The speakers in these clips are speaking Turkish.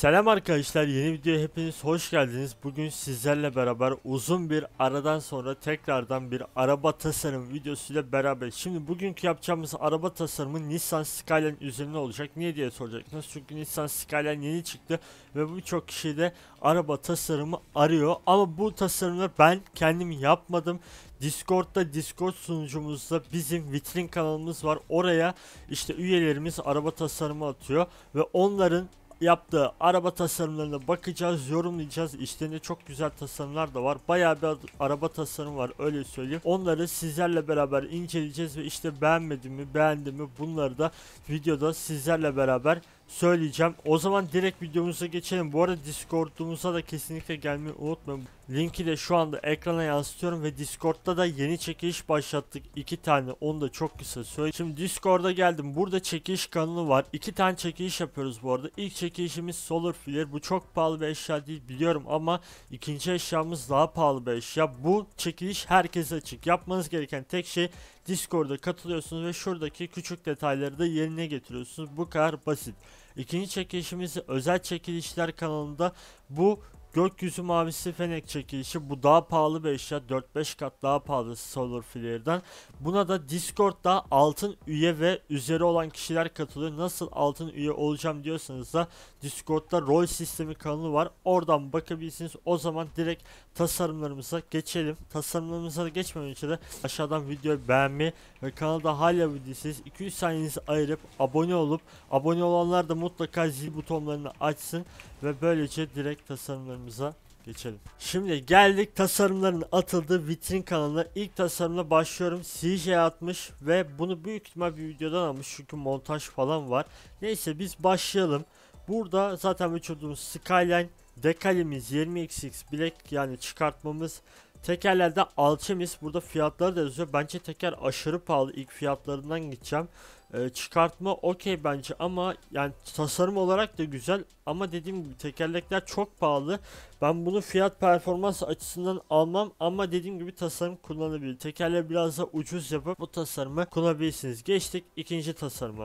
Selam arkadaşlar yeni videoya hepiniz hoş geldiniz. Bugün sizlerle beraber uzun bir aradan sonra tekrardan bir araba tasarım videosuyla beraber. Şimdi bugünkü yapacağımız araba tasarımı Nissan Skyline üzerine olacak. Niye diye soracaksınız. Çünkü Nissan Skyline yeni çıktı ve birçok kişi de araba tasarımı arıyor. Ama bu tasarımları ben kendim yapmadım. Discord'da Discord sunucumuzda bizim vitrin kanalımız var. Oraya işte üyelerimiz araba tasarımı atıyor ve onların yaptığı araba tasarımlarına bakacağız, yorumlayacağız. İçlerinde çok güzel tasarımlar da var. Bayağı bir araba tasarım var öyle söyleyeyim. Onları sizlerle beraber inceleyeceğiz ve işte beğenmedim mi, beğendim mi bunları da videoda sizlerle beraber söyleyeceğim. O zaman direkt videomuza geçelim. Bu arada Discord'umuza da kesinlikle gelmeyi unutmayın. Linki de şu anda ekrana yansıtıyorum ve Discord'da da yeni çekiliş başlattık. iki tane onu da çok kısa söyleyeyim. Şimdi Discord'a geldim. Burada çekiliş kanalı var. iki tane çekiliş yapıyoruz bu arada. İlk çekilişimiz Solar Flare. Bu çok pahalı bir eşya değil biliyorum ama ikinci eşyamız daha pahalı bir eşya. Bu çekiliş herkese açık. Yapmanız gereken tek şey Discord'a katılıyorsunuz ve şuradaki küçük detayları da yerine getiriyorsunuz. Bu kadar basit. İkinci çekilişimiz özel çekilişler kanalında bu Gökyüzü mavisi fenek çekilişi bu daha pahalı bir eşya 4-5 kat daha pahalı Solar Flare'den. Buna da Discord'da altın üye ve üzeri olan kişiler katılıyor. Nasıl altın üye olacağım diyorsanız da Discord'da rol sistemi kanalı var. Oradan bakabilirsiniz. O zaman direkt tasarımlarımıza geçelim. Tasarımlarımıza da geçmeden önce de aşağıdan videoyu beğenmeyi ve kanalda hala videoysanız 200 saniyenizi ayırıp abone olup abone olanlar da mutlaka zil butonlarını açsın. Ve böylece direkt tasarımlarımıza geçelim. Şimdi geldik tasarımların atıldığı vitrin kanalına. İlk tasarımla başlıyorum. CJ atmış ve bunu büyük ihtimal bir videodan almış çünkü montaj falan var. Neyse biz başlayalım. Burada zaten uçurduğumuz Skyline dekalimiz 20xx bilek yani çıkartmamız Tekerlerde Alchemist burada fiyatları da yazıyor. Bence teker aşırı pahalı. İlk fiyatlarından gideceğim. Ee, çıkartma okey bence ama yani tasarım olarak da güzel ama dediğim gibi tekerlekler çok pahalı. Ben bunu fiyat performans açısından almam ama dediğim gibi tasarım kullanabilir. tekerle biraz da ucuz yapıp bu tasarımı kullanabilirsiniz. Geçtik ikinci tasarıma.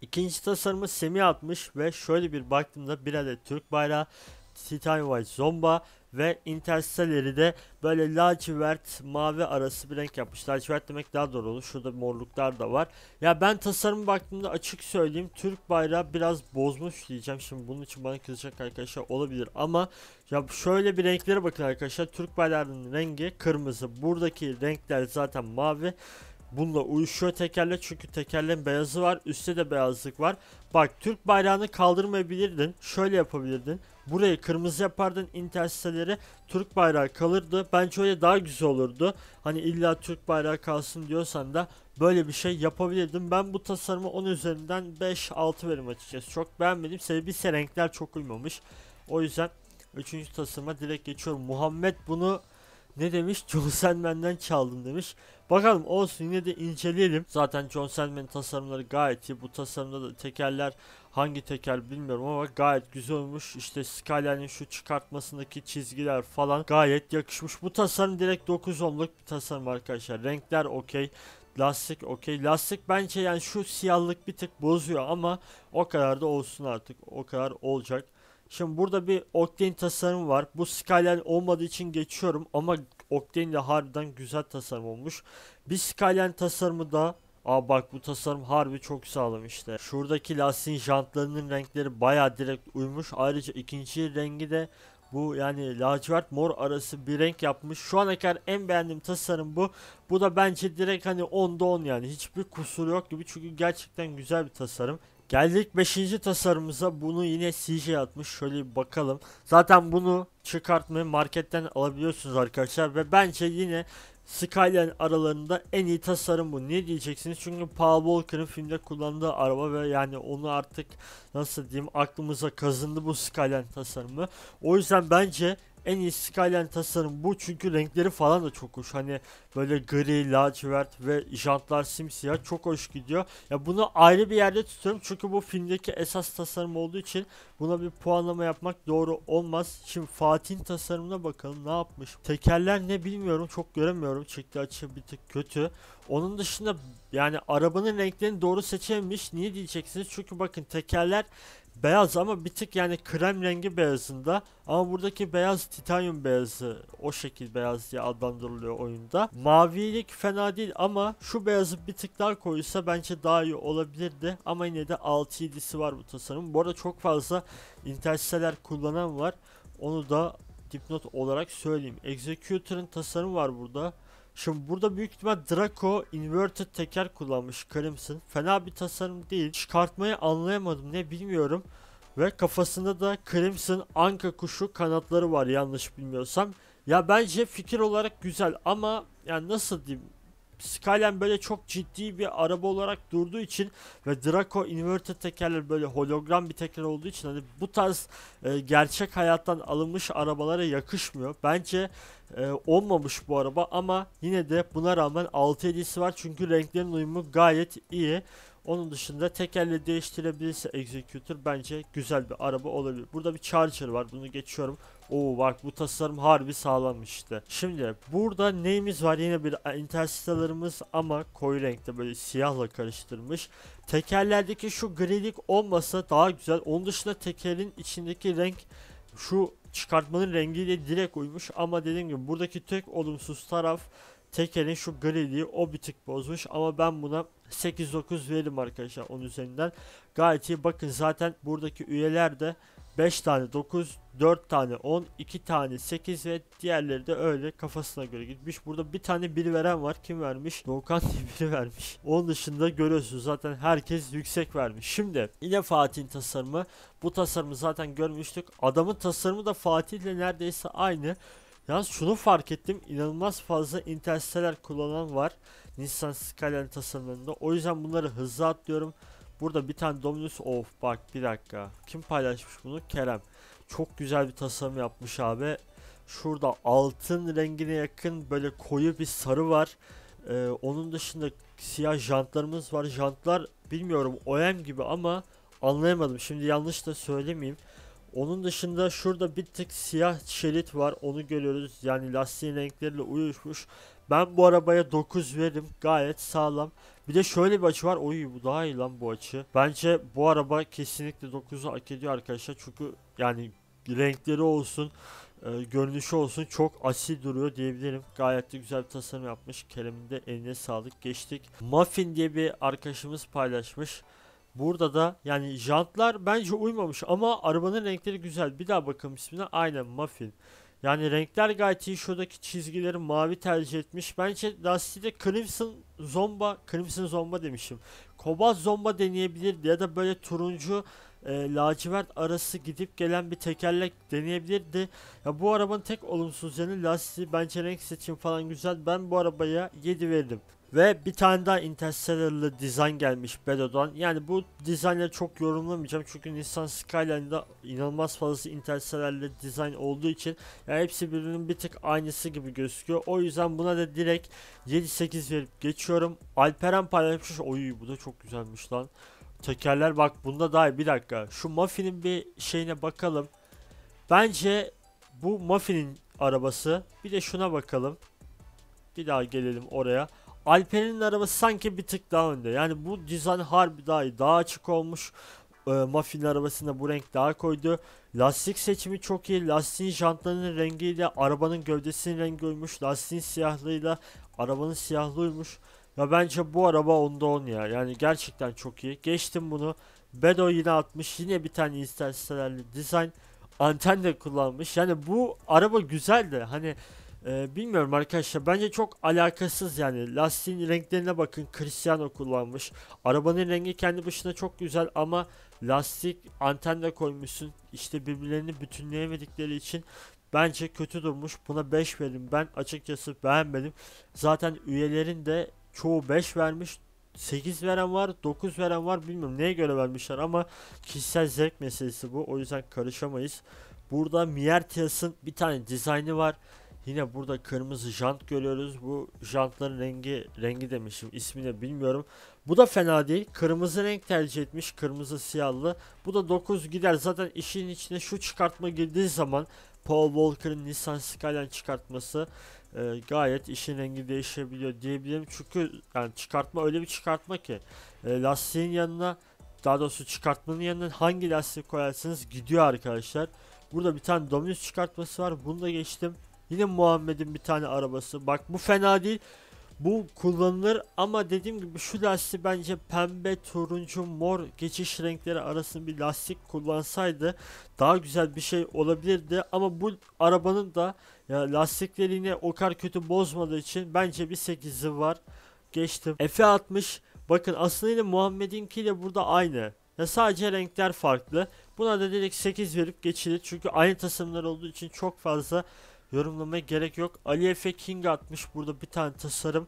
İkinci tasarımı Semi atmış ve şöyle bir baktığımda bir adet Türk bayrağı, Titanium White Zomba ve Interstellar'i de böyle lacivert mavi arası bir renk yapmış. Lacivert demek daha doğru olur. Şurada morluklar da var. Ya ben tasarım baktığımda açık söyleyeyim Türk bayrağı biraz bozmuş diyeceğim. Şimdi bunun için bana kızacak arkadaşlar olabilir ama ya şöyle bir renklere bakın arkadaşlar. Türk bayrağının rengi kırmızı. Buradaki renkler zaten mavi bununla uyuşuyor tekerle çünkü tekerlerin beyazı var üstte de beyazlık var. Bak Türk bayrağını kaldırmayabilirdin şöyle yapabilirdin. Burayı kırmızı yapardın interstelleri Türk bayrağı kalırdı. Bence öyle daha güzel olurdu. Hani illa Türk bayrağı kalsın diyorsan da böyle bir şey yapabilirdim. Ben bu tasarımı 10 üzerinden 5-6 verim açacağız. Çok beğenmedim. Sebebiyse renkler çok uymamış. O yüzden 3. tasarıma direkt geçiyorum. Muhammed bunu ne demiş? John Sandman'den çaldım demiş. Bakalım olsun yine de inceleyelim. Zaten John Sandman'ın tasarımları gayet iyi. Bu tasarımda da tekerler hangi teker bilmiyorum ama gayet güzel olmuş. İşte Skyline'in şu çıkartmasındaki çizgiler falan gayet yakışmış. Bu tasarım direkt 9 onluk bir tasarım arkadaşlar. Renkler okey. Lastik okey. Lastik bence yani şu siyahlık bir tık bozuyor ama o kadar da olsun artık. O kadar olacak. Şimdi burada bir Octane tasarım var. Bu Skyline olmadığı için geçiyorum ama Octane de harbiden güzel tasarım olmuş. Bir Skyline tasarımı da Aa bak bu tasarım harbi çok sağlam işte. Şuradaki lastiğin jantlarının renkleri baya direkt uymuş. Ayrıca ikinci rengi de bu yani lacivert mor arası bir renk yapmış. Şu ana kadar en beğendiğim tasarım bu. Bu da bence direkt hani 10'da 10 yani. Hiçbir kusur yok gibi. Çünkü gerçekten güzel bir tasarım. Geldik 5. tasarımıza bunu yine CJ atmış şöyle bir bakalım. Zaten bunu çıkartmayı marketten alabiliyorsunuz arkadaşlar ve bence yine Skyline aralarında en iyi tasarım bu. Niye diyeceksiniz? Çünkü Paul Walker'ın filmde kullandığı araba ve yani onu artık nasıl diyeyim aklımıza kazındı bu Skyline tasarımı. O yüzden bence en iyi Skyline tasarım bu çünkü renkleri falan da çok hoş. Hani böyle gri, lacivert ve jantlar simsiyah çok hoş gidiyor. Ya bunu ayrı bir yerde tutuyorum çünkü bu filmdeki esas tasarım olduğu için buna bir puanlama yapmak doğru olmaz. Şimdi Fatih'in tasarımına bakalım ne yapmış. Tekerler ne bilmiyorum çok göremiyorum. Çekti açı bir tık kötü. Onun dışında yani arabanın renklerini doğru seçememiş. Niye diyeceksiniz? Çünkü bakın tekerler Beyaz ama bir tık yani krem rengi beyazında ama buradaki beyaz titanyum beyazı o şekil beyaz diye adlandırılıyor oyunda. Mavilik fena değil ama şu beyazı bir tık daha koyulsa bence daha iyi olabilirdi ama yine de 6-7'si var bu tasarım. Bu arada çok fazla interstellar kullanan var onu da dipnot olarak söyleyeyim. Executor'ın tasarımı var burada. Şimdi burada büyük ihtimal Draco inverted teker kullanmış Crimson. Fena bir tasarım değil. Çıkartmayı anlayamadım ne bilmiyorum. Ve kafasında da Crimson anka kuşu kanatları var yanlış bilmiyorsam. Ya bence fikir olarak güzel ama yani nasıl diyeyim Skyline böyle çok ciddi bir araba olarak durduğu için ve Draco inverted tekerler böyle hologram bir teker olduğu için hani bu tarz e, gerçek hayattan alınmış arabalara yakışmıyor. Bence e, olmamış bu araba ama yine de buna rağmen 6.7'si var çünkü renklerin uyumu gayet iyi. Onun dışında tekerle değiştirebilirse Executor bence güzel bir araba olabilir. Burada bir Charger var bunu geçiyorum. Oo bak bu tasarım harbi sağlam işte. Şimdi burada neyimiz var yine bir interstellarımız ama koyu renkte böyle siyahla karıştırmış. Tekerlerdeki şu grilik olmasa daha güzel. Onun dışında tekerin içindeki renk şu çıkartmanın rengiyle direkt uymuş ama dediğim gibi buradaki tek olumsuz taraf tekerin şu griliği o bir tık bozmuş ama ben buna 8-9 veririm arkadaşlar onun üzerinden. Gayet iyi bakın zaten buradaki üyeler de 5 tane 9, 4 tane 10, 2 tane 8 ve diğerleri de öyle kafasına göre gitmiş. Burada bir tane 1 veren var. Kim vermiş? Doğukan biri vermiş. Onun dışında görüyorsunuz zaten herkes yüksek vermiş. Şimdi yine Fatih'in tasarımı. Bu tasarımı zaten görmüştük. Adamın tasarımı da Fatih ile neredeyse aynı. Yalnız şunu fark ettim. inanılmaz fazla interstellar kullanan var. Nissan Skyline tasarımlarında. O yüzden bunları hızlı atlıyorum. Burada bir tane Dominus of bak bir dakika. Kim paylaşmış bunu? Kerem. Çok güzel bir tasarım yapmış abi. Şurada altın rengine yakın böyle koyu bir sarı var. Ee, onun dışında siyah jantlarımız var. Jantlar bilmiyorum OEM gibi ama anlayamadım. Şimdi yanlış da söylemeyeyim. Onun dışında şurada bir tık siyah şerit var. Onu görüyoruz. Yani lastiğin renkleriyle uyuşmuş. Ben bu arabaya 9 veririm. Gayet sağlam. Bir de şöyle bir açı var. Oy bu daha iyi lan bu açı. Bence bu araba kesinlikle 9'u hak ediyor arkadaşlar. Çünkü yani renkleri olsun e, görünüşü olsun çok asil duruyor diyebilirim. Gayet de güzel bir tasarım yapmış. Kerem'in de eline sağlık. Geçtik. Muffin diye bir arkadaşımız paylaşmış. Burada da yani jantlar bence uymamış ama arabanın renkleri güzel. Bir daha bakalım ismine. Aynen Muffin. Yani renkler gayet iyi. Şuradaki çizgileri mavi tercih etmiş. Bence lastiği Crimson Zomba, Crimson Zomba demişim. Kobalt Zomba deneyebilirdi ya da böyle turuncu e, lacivert arası gidip gelen bir tekerlek deneyebilirdi. Ya bu arabanın tek olumsuz yanı lastiği bence renk seçim falan güzel. Ben bu arabaya 7 verdim. Ve bir tane daha Interstellar'lı dizayn gelmiş Bedo'dan. Yani bu dizaynları çok yorumlamayacağım çünkü Nissan Skyline'da inanılmaz fazlası Interstellar'lı dizayn olduğu için yani hepsi birbirinin bir tık aynısı gibi gözüküyor. O yüzden buna da direkt 7-8 verip geçiyorum. Alperen paylaşmış. Oy bu da çok güzelmiş lan. Tekerler bak bunda daha bir dakika. Şu Muffin'in bir şeyine bakalım. Bence bu Muffin'in arabası. Bir de şuna bakalım. Bir daha gelelim oraya. Alper'in arabası sanki bir tık daha önde. Yani bu dizayn harbi daha iyi. Daha açık olmuş. E, ee, Muffin arabasına bu renk daha koydu. Lastik seçimi çok iyi. Lastiğin jantlarının rengiyle arabanın gövdesinin rengi uymuş. Lastiğin siyahlığıyla arabanın siyahlığı uymuş. Ya bence bu araba onda 10 ya. Yani gerçekten çok iyi. Geçtim bunu. Bedo yine 60 Yine bir tane interstellarlı dizayn. Anten de kullanmış. Yani bu araba güzel de hani ee, bilmiyorum arkadaşlar bence çok alakasız yani lastiğin renklerine bakın Cristiano kullanmış arabanın rengi kendi başına çok güzel ama lastik antenle koymuşsun işte birbirlerini bütünleyemedikleri için bence kötü durmuş buna 5 verim ben açıkçası beğenmedim zaten üyelerin de çoğu 5 vermiş 8 veren var 9 veren var bilmiyorum neye göre vermişler ama kişisel zevk meselesi bu o yüzden karışamayız burada Miertias'ın bir tane dizaynı var Yine burada kırmızı jant görüyoruz. Bu jantların rengi rengi demişim. ismini bilmiyorum. Bu da fena değil. Kırmızı renk tercih etmiş. Kırmızı siyahlı. Bu da 9 gider. Zaten işin içine şu çıkartma girdiği zaman Paul Walker'ın Nissan Skyline çıkartması e, gayet işin rengi değişebiliyor diyebilirim. Çünkü yani çıkartma öyle bir çıkartma ki e, lastiğin yanına daha doğrusu çıkartmanın yanına hangi lastiği koyarsanız gidiyor arkadaşlar. Burada bir tane Dominus çıkartması var. Bunu da geçtim. Yine Muhammed'in bir tane arabası. Bak bu fena değil. Bu kullanılır ama dediğim gibi şu lastiği bence pembe, turuncu, mor geçiş renkleri arasında bir lastik kullansaydı daha güzel bir şey olabilirdi. Ama bu arabanın da ya lastikleri o kadar kötü bozmadığı için bence bir 8'i var. Geçtim. Efe 60 bakın aslında yine Muhammed'inkiyle burada aynı. Ya sadece renkler farklı. Buna da dedik 8 verip geçilir. Çünkü aynı tasımlar olduğu için çok fazla yorumlamaya gerek yok. Ali Efe King atmış burada bir tane tasarım.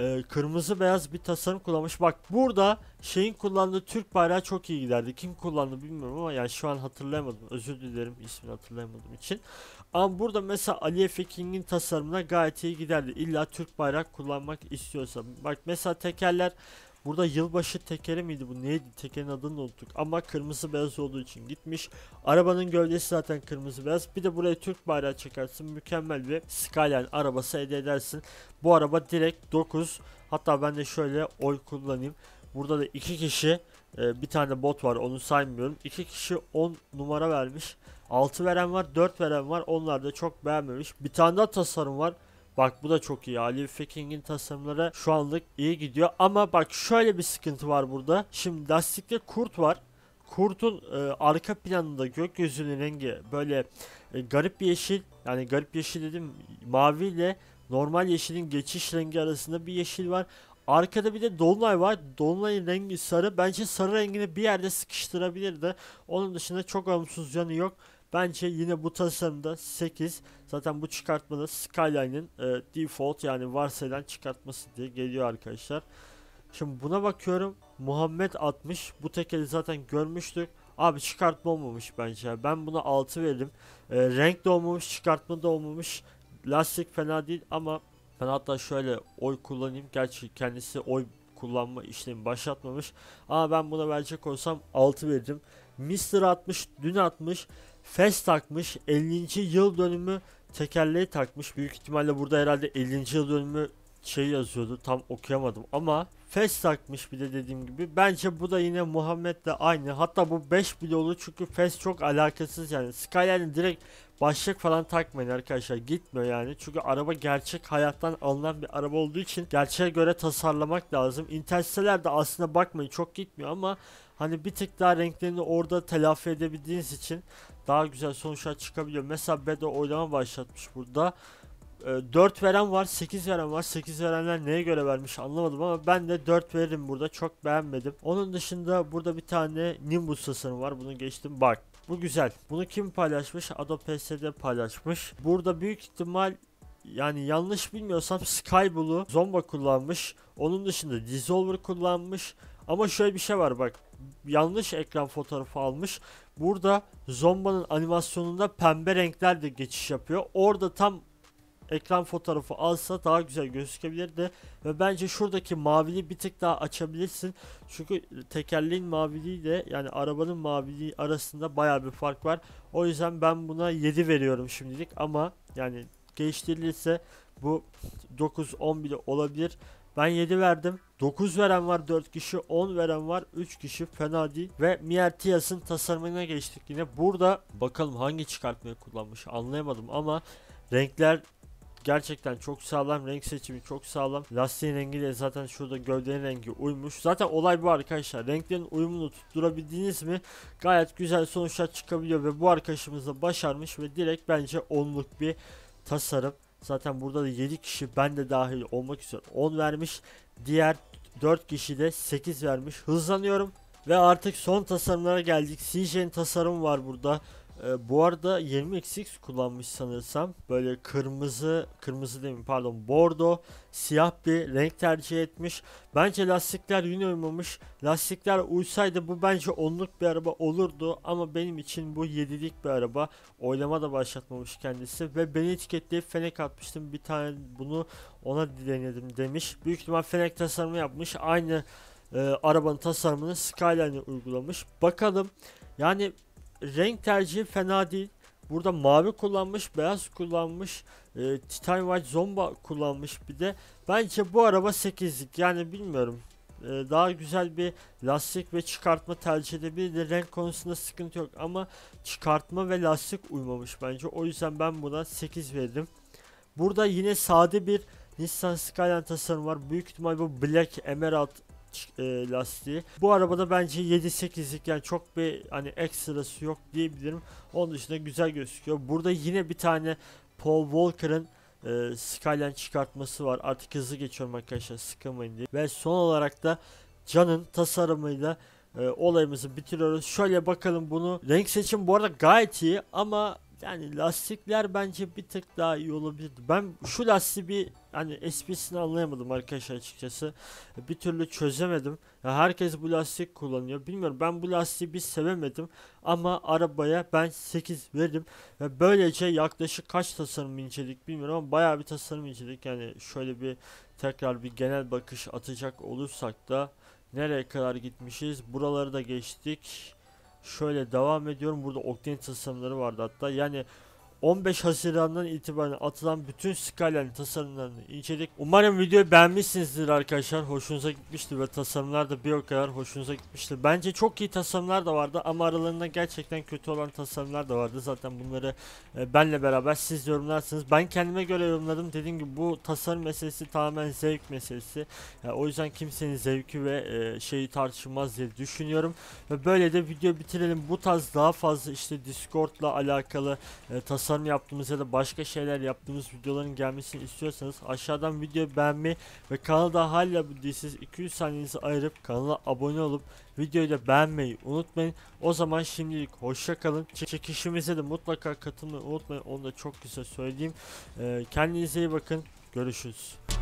Ee, kırmızı beyaz bir tasarım kullanmış. Bak burada şeyin kullandığı Türk bayrağı çok iyi giderdi. Kim kullandı bilmiyorum ama yani şu an hatırlayamadım. Özür dilerim ismini hatırlayamadığım için. Ama burada mesela Ali Efe King'in tasarımına gayet iyi giderdi. İlla Türk bayrağı kullanmak istiyorsa. Bak mesela tekerler Burada yılbaşı tekeri miydi bu neydi tekerin adını unuttuk ama kırmızı beyaz olduğu için gitmiş. Arabanın gövdesi zaten kırmızı beyaz bir de buraya Türk bayrağı çekersin mükemmel bir Skyline arabası elde edersin. Bu araba direkt 9 hatta ben de şöyle oy kullanayım. Burada da iki kişi e, bir tane bot var onu saymıyorum. İki kişi 10 numara vermiş. 6 veren var 4 veren var onlar da çok beğenmemiş. Bir tane daha tasarım var. Bak bu da çok iyi. Ali Faking'in tasarımları şu anlık iyi gidiyor. Ama bak şöyle bir sıkıntı var burada. Şimdi lastikte kurt var. Kurt'un e, arka planında gökyüzünün rengi böyle e, garip yeşil yani garip yeşil dedim mavi ile normal yeşilin geçiş rengi arasında bir yeşil var. Arkada bir de Dolunay var. Dolunay'ın rengi sarı. Bence sarı rengini bir yerde sıkıştırabilirdi. Onun dışında çok olumsuz yanı yok. Bence yine bu tasarımda 8 zaten bu çıkartmada Skyline'in e, default yani varsayılan çıkartması diye geliyor arkadaşlar. Şimdi buna bakıyorum. Muhammed 60. Bu tekeli zaten görmüştük. Abi çıkartma olmamış bence. Ben buna 6 verdim. E, renk de olmamış, çıkartma da olmamış. Lastik fena değil ama ben hatta şöyle oy kullanayım. Gerçi kendisi oy kullanma işlemi başlatmamış. Ama ben buna verecek olsam 6 verdim. Mr. 60 dün atmış. Fes takmış 50. yıl dönümü tekerleği takmış. Büyük ihtimalle burada herhalde 50. yıl dönümü şey yazıyordu tam okuyamadım ama Fes takmış bir de dediğim gibi. Bence bu da yine Muhammed'le aynı. Hatta bu 5 bile olur çünkü Fes çok alakasız yani. Skyline'in direkt başlık falan takmayın arkadaşlar. Gitmiyor yani. Çünkü araba gerçek hayattan alınan bir araba olduğu için gerçeğe göre tasarlamak lazım. Interstellar de aslında bakmayın çok gitmiyor ama hani bir tık daha renklerini orada telafi edebildiğiniz için daha güzel sonuçlar çıkabiliyor. Mesela Bedo oylama başlatmış burada. 4 ee, veren var 8 veren var 8 verenler neye göre vermiş anlamadım ama ben de 4 veririm burada çok beğenmedim onun dışında burada bir tane Nimbus tasarımı var bunu geçtim bak bu güzel bunu kim paylaşmış Adobe PSD paylaşmış burada büyük ihtimal yani yanlış bilmiyorsam Skyblue Zomba kullanmış onun dışında Dissolver kullanmış ama şöyle bir şey var bak yanlış ekran fotoğrafı almış. Burada Zomba'nın animasyonunda pembe renkler de geçiş yapıyor. Orada tam ekran fotoğrafı alsa daha güzel gözükebilirdi. Ve bence şuradaki mavili bir tık daha açabilirsin. Çünkü tekerleğin maviliği de yani arabanın maviliği arasında baya bir fark var. O yüzden ben buna 7 veriyorum şimdilik ama yani geliştirilirse bu 9-10 bile olabilir. Ben 7 verdim. 9 veren var 4 kişi 10 veren var 3 kişi fena değil ve Miertias'ın tasarımına geçtik yine burada bakalım hangi çıkartmayı kullanmış anlayamadım ama renkler gerçekten çok sağlam renk seçimi çok sağlam lastiğin rengi de zaten şurada gövdenin rengi uymuş zaten olay bu arkadaşlar renklerin uyumunu tutturabildiniz mi gayet güzel sonuçlar çıkabiliyor ve bu arkadaşımız da başarmış ve direkt bence onluk bir tasarım Zaten burada da 7 kişi ben de dahil olmak üzere 10 vermiş. Diğer 4 kişi de 8 vermiş. Hızlanıyorum. Ve artık son tasarımlara geldik. CJ'nin tasarımı var burada. Ee, bu arada 20xx kullanmış sanırsam. Böyle kırmızı, kırmızı demeyeyim pardon bordo, siyah bir renk tercih etmiş. Bence lastikler yine uymamış. Lastikler uysaydı bu bence onluk bir araba olurdu. Ama benim için bu 7'lik bir araba. Oylama da başlatmamış kendisi. Ve beni etiketleyip fenek atmıştım. Bir tane bunu ona denedim demiş. Büyük ihtimal fenek tasarımı yapmış. Aynı e, arabanın tasarımını Skyline'e uygulamış. Bakalım. Yani renk tercihi fena değil. Burada mavi kullanmış, beyaz kullanmış, e, Titan White Zomba kullanmış bir de. Bence bu araba 8'lik yani bilmiyorum. E, daha güzel bir lastik ve çıkartma tercih edebilir. Renk konusunda sıkıntı yok ama çıkartma ve lastik uymamış bence. O yüzden ben buna 8 verdim. Burada yine sade bir Nissan Skyline tasarım var. Büyük ihtimal bu Black Emerald e, lastiği. Bu arabada bence 7-8'lik yani çok bir hani ekstrası yok diyebilirim. Onun dışında güzel gözüküyor. Burada yine bir tane Paul Walker'ın e, Skyline çıkartması var. Artık hızlı geçiyorum arkadaşlar sıkılmayın diye. Ve son olarak da Can'ın tasarımıyla e, olayımızı bitiriyoruz. Şöyle bakalım bunu. Renk seçim bu arada gayet iyi ama yani lastikler bence bir tık daha iyi olabilirdi. Ben şu lastiği bir hani esprisini anlayamadım arkadaşlar açıkçası. Bir türlü çözemedim. Ya herkes bu lastik kullanıyor. Bilmiyorum ben bu lastiği bir sevemedim. Ama arabaya ben 8 verdim. Ve böylece yaklaşık kaç tasarım inceledik bilmiyorum ama bayağı bir tasarım inceledik. Yani şöyle bir tekrar bir genel bakış atacak olursak da nereye kadar gitmişiz? Buraları da geçtik. Şöyle devam ediyorum. Burada Octane tasarımları vardı hatta. Yani 15 Haziran'dan itibaren atılan bütün skalen tasarımlarını inceledik. Umarım videoyu beğenmişsinizdir arkadaşlar. Hoşunuza gitmiştir ve tasarımlar da bir o kadar hoşunuza gitmiştir. Bence çok iyi tasarımlar da vardı ama aralarında gerçekten kötü olan tasarımlar da vardı. Zaten bunları e, benle beraber siz yorumlarsınız. Ben kendime göre yorumladım. Dediğim gibi bu tasarım meselesi tamamen zevk meselesi. Yani o yüzden kimsenin zevki ve e, şeyi tartışılmaz diye düşünüyorum. Ve böyle de video bitirelim. Bu tarz daha fazla işte Discord'la alakalı e, tasarım tasarım yaptığımız ya da başka şeyler yaptığımız videoların gelmesini istiyorsanız aşağıdan video beğenmeyi ve kanalda hala bu değilsiniz 200 saniyenizi ayırıp kanala abone olup videoyu da beğenmeyi unutmayın. O zaman şimdilik hoşçakalın kalın. Çekişimize de mutlaka katılmayı unutmayın. Onu da çok güzel söyleyeyim. Ee, kendinize iyi bakın. Görüşürüz.